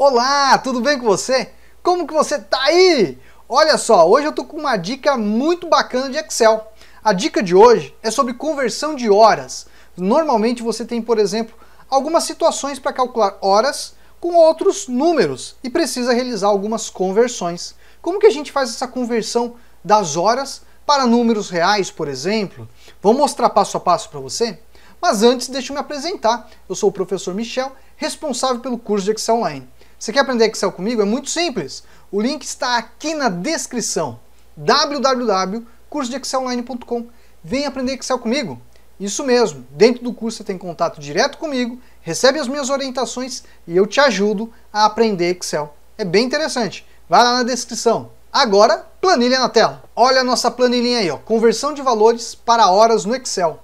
Olá, tudo bem com você? Como que você tá aí? Olha só, hoje eu tô com uma dica muito bacana de Excel. A dica de hoje é sobre conversão de horas. Normalmente você tem, por exemplo, algumas situações para calcular horas com outros números e precisa realizar algumas conversões. Como que a gente faz essa conversão das horas para números reais, por exemplo? Vou mostrar passo a passo para você. Mas antes, deixa eu me apresentar. Eu sou o professor Michel, responsável pelo curso de Excel Online. Você quer aprender Excel comigo? É muito simples. O link está aqui na descrição. www.cursodeexcelonline.com Vem aprender Excel comigo. Isso mesmo, dentro do curso você tem contato direto comigo, recebe as minhas orientações e eu te ajudo a aprender Excel. É bem interessante. Vai lá na descrição. Agora, planilha na tela. Olha a nossa planilhinha aí, ó. conversão de valores para horas no Excel.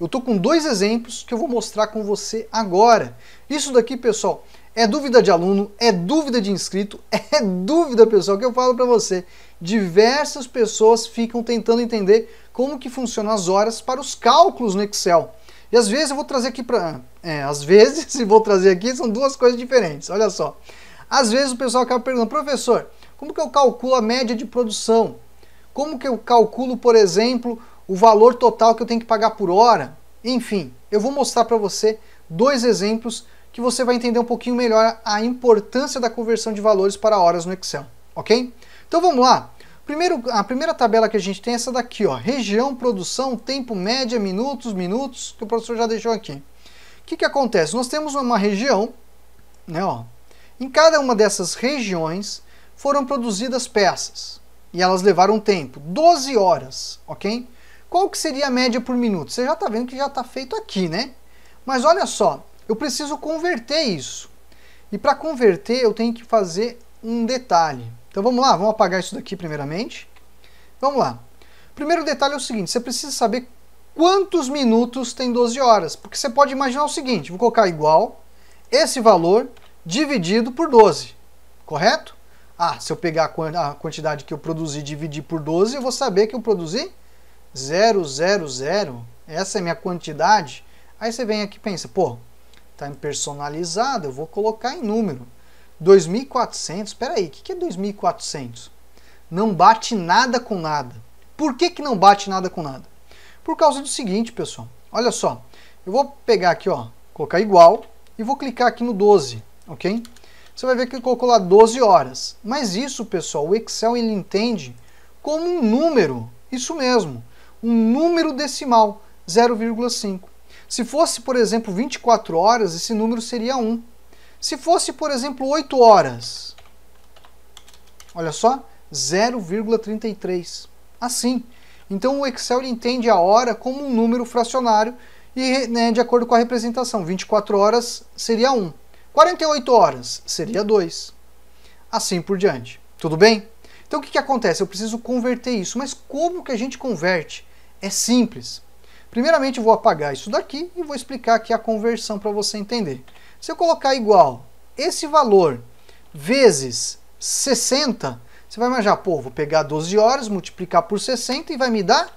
Eu estou com dois exemplos que eu vou mostrar com você agora. Isso daqui, pessoal, é dúvida de aluno, é dúvida de inscrito, é dúvida, pessoal, que eu falo para você. Diversas pessoas ficam tentando entender como que funcionam as horas para os cálculos no Excel. E às vezes eu vou trazer aqui para... É, às vezes, se vou trazer aqui, são duas coisas diferentes, olha só. Às vezes o pessoal acaba perguntando, professor, como que eu calculo a média de produção? Como que eu calculo, por exemplo, o valor total que eu tenho que pagar por hora? Enfim, eu vou mostrar para você dois exemplos que você vai entender um pouquinho melhor a importância da conversão de valores para horas no Excel, ok? Então vamos lá. Primeiro, a primeira tabela que a gente tem é essa daqui, ó. Região, produção, tempo, média, minutos, minutos, que o professor já deixou aqui. O que, que acontece? Nós temos uma região, né, ó. Em cada uma dessas regiões foram produzidas peças e elas levaram tempo, 12 horas, ok? Qual que seria a média por minuto? Você já está vendo que já está feito aqui, né? Mas olha só, eu preciso converter isso. E para converter, eu tenho que fazer um detalhe. Então vamos lá, vamos apagar isso daqui primeiramente. Vamos lá. Primeiro detalhe é o seguinte, você precisa saber quantos minutos tem 12 horas, porque você pode imaginar o seguinte, vou colocar igual esse valor dividido por 12, correto? Ah, se eu pegar a quantidade que eu produzi e dividir por 12, eu vou saber que eu produzi 0. Essa é a minha quantidade. Aí você vem aqui e pensa, pô, tá personalizado, eu vou colocar em número. 2.400, espera aí, o que, que é 2.400? Não bate nada com nada. Por que, que não bate nada com nada? Por causa do seguinte, pessoal. Olha só, eu vou pegar aqui, ó, colocar igual e vou clicar aqui no 12, ok? Você vai ver que colocou lá 12 horas. Mas isso, pessoal, o Excel ele entende como um número, isso mesmo, um número decimal, 0,5. Se fosse, por exemplo, 24 horas, esse número seria 1. Se fosse, por exemplo, 8 horas, olha só, 0,33. Assim. Então o Excel entende a hora como um número fracionário e né, de acordo com a representação, 24 horas seria 1, 48 horas seria 2, assim por diante. Tudo bem? Então o que, que acontece? Eu preciso converter isso, mas como que a gente converte? É simples. Primeiramente, vou apagar isso daqui e vou explicar aqui a conversão para você entender. Se eu colocar igual esse valor vezes 60, você vai imaginar, pô, vou pegar 12 horas, multiplicar por 60 e vai me dar,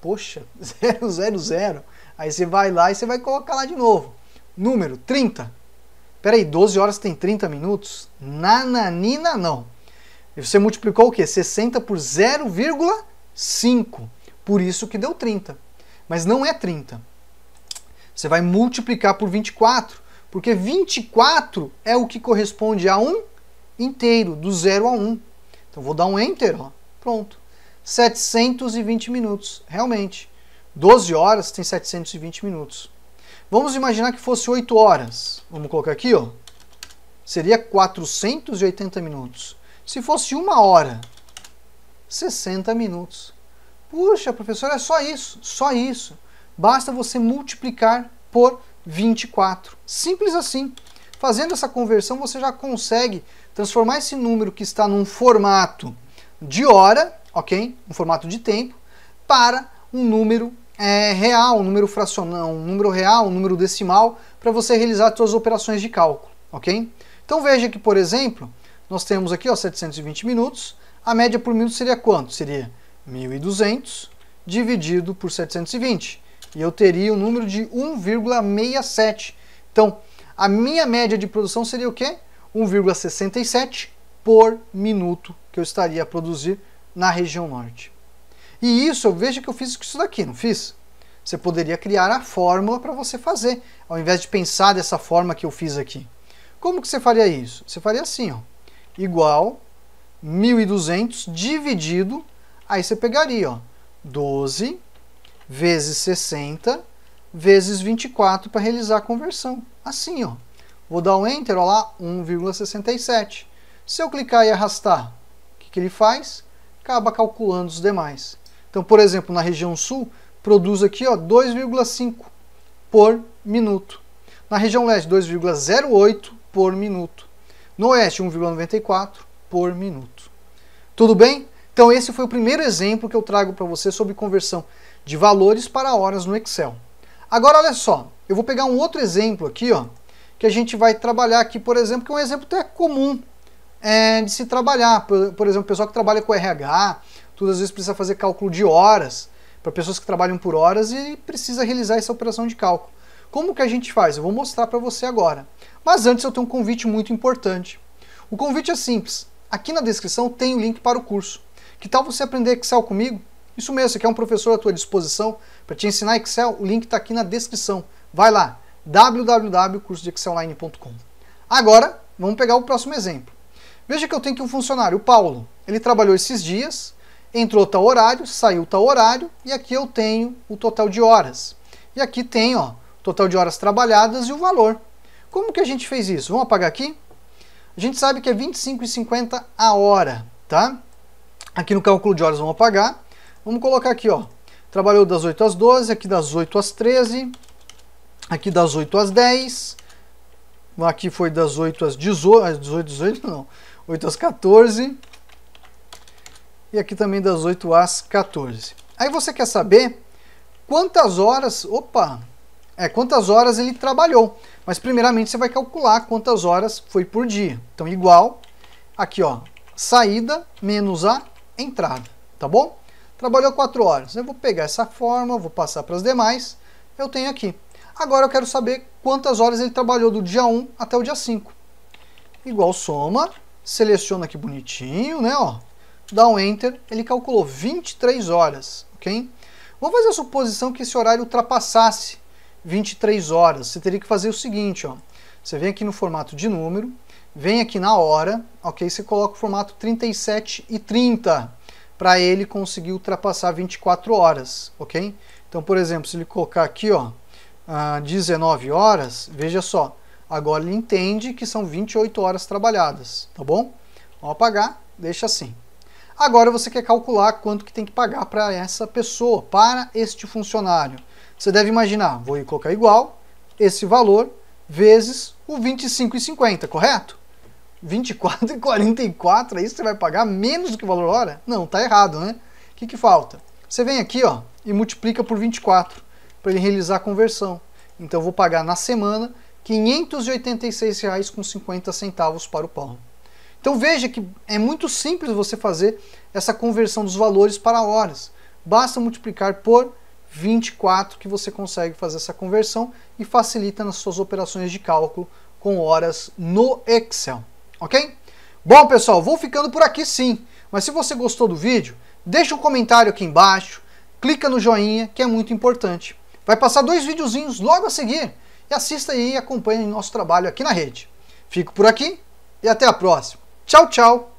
poxa, 000. Aí você vai lá e você vai colocar lá de novo. Número 30. Peraí, 12 horas tem 30 minutos? Nananina não. E você multiplicou o quê? 60 por 0,5. Por isso que deu 30 mas não é 30. Você vai multiplicar por 24, porque 24 é o que corresponde a um inteiro, do 0 a 1. Então vou dar um enter, ó. pronto. 720 minutos, realmente. 12 horas tem 720 minutos. Vamos imaginar que fosse 8 horas. Vamos colocar aqui, ó. Seria 480 minutos. Se fosse uma hora, 60 minutos. Puxa, professor, é só isso, só isso. Basta você multiplicar por 24. Simples assim. Fazendo essa conversão, você já consegue transformar esse número que está num formato de hora, ok? Um formato de tempo, para um número é, real, um número fracional, um número real, um número decimal, para você realizar suas operações de cálculo, ok? Então veja que, por exemplo, nós temos aqui ó, 720 minutos, a média por minuto seria quanto? Seria 1.200 dividido por 720. E eu teria o um número de 1,67. Então, a minha média de produção seria o quê? 1,67 por minuto que eu estaria a produzir na região norte. E isso, veja que eu fiz isso daqui, não fiz? Você poderia criar a fórmula para você fazer, ao invés de pensar dessa forma que eu fiz aqui. Como que você faria isso? Você faria assim, ó, igual 1.200 dividido Aí você pegaria, ó, 12 vezes 60 vezes 24 para realizar a conversão. Assim, ó. Vou dar o um Enter, ó lá, 1,67. Se eu clicar e arrastar, o que, que ele faz? Acaba calculando os demais. Então, por exemplo, na região sul, produz aqui 2,5 por minuto. Na região leste, 2,08 por minuto. No oeste, 1,94 por minuto. Tudo bem? Então esse foi o primeiro exemplo que eu trago para você sobre conversão de valores para horas no Excel. Agora olha só, eu vou pegar um outro exemplo aqui, ó, que a gente vai trabalhar aqui, por exemplo, que é um exemplo até comum é, de se trabalhar. Por, por exemplo, pessoal que trabalha com RH, todas às vezes precisa fazer cálculo de horas, para pessoas que trabalham por horas e precisa realizar essa operação de cálculo. Como que a gente faz? Eu vou mostrar para você agora. Mas antes eu tenho um convite muito importante. O convite é simples. Aqui na descrição tem o link para o curso. Que tal você aprender Excel comigo? Isso mesmo, você quer um professor à tua disposição para te ensinar Excel? O link está aqui na descrição. Vai lá, www.cursodeexcelline.com. Agora, vamos pegar o próximo exemplo. Veja que eu tenho aqui um funcionário, o Paulo. Ele trabalhou esses dias, entrou tal horário, saiu tal horário, e aqui eu tenho o total de horas. E aqui tem ó, o total de horas trabalhadas e o valor. Como que a gente fez isso? Vamos apagar aqui? A gente sabe que é R$25,50 a hora, tá? Aqui no cálculo de horas vamos apagar. Vamos colocar aqui, ó. Trabalhou das 8 às 12, aqui das 8 às 13, aqui das 8 às 10, aqui foi das 8 às 18, ah, às 18, 18 não, 8 às 14, e aqui também das 8 às 14. Aí você quer saber quantas horas, opa, é quantas horas ele trabalhou. Mas primeiramente você vai calcular quantas horas foi por dia. Então igual aqui, ó, saída menos a entrada, tá bom? Trabalhou 4 horas. Eu vou pegar essa fórmula, vou passar para as demais. Eu tenho aqui. Agora eu quero saber quantas horas ele trabalhou do dia 1 até o dia 5. Igual soma, seleciona aqui bonitinho, né, ó. Dá um enter, ele calculou 23 horas, OK? Vamos fazer a suposição que esse horário ultrapassasse 23 horas. Você teria que fazer o seguinte, ó. Você vem aqui no formato de número, vem aqui na hora, ok? Você coloca o formato 37 e 30 para ele conseguir ultrapassar 24 horas, ok? Então, por exemplo, se ele colocar aqui, ó, 19 ah, horas, veja só, agora ele entende que são 28 horas trabalhadas, tá bom? Vamos apagar, deixa assim. Agora você quer calcular quanto que tem que pagar para essa pessoa, para este funcionário. Você deve imaginar, vou colocar igual, esse valor, vezes o 25,50, correto? 24,44, é isso que você vai pagar menos do que o valor hora? Não, tá errado, né? O que, que falta? Você vem aqui ó, e multiplica por 24 para ele realizar a conversão. Então eu vou pagar na semana R$ 586,50 para o Paulo. Então veja que é muito simples você fazer essa conversão dos valores para horas. Basta multiplicar por 24 que você consegue fazer essa conversão e facilita nas suas operações de cálculo com horas no Excel ok? Bom, pessoal, vou ficando por aqui sim. Mas se você gostou do vídeo, deixa um comentário aqui embaixo, clica no joinha, que é muito importante. Vai passar dois videozinhos logo a seguir e assista e acompanhe nosso trabalho aqui na rede. Fico por aqui e até a próxima. Tchau, tchau!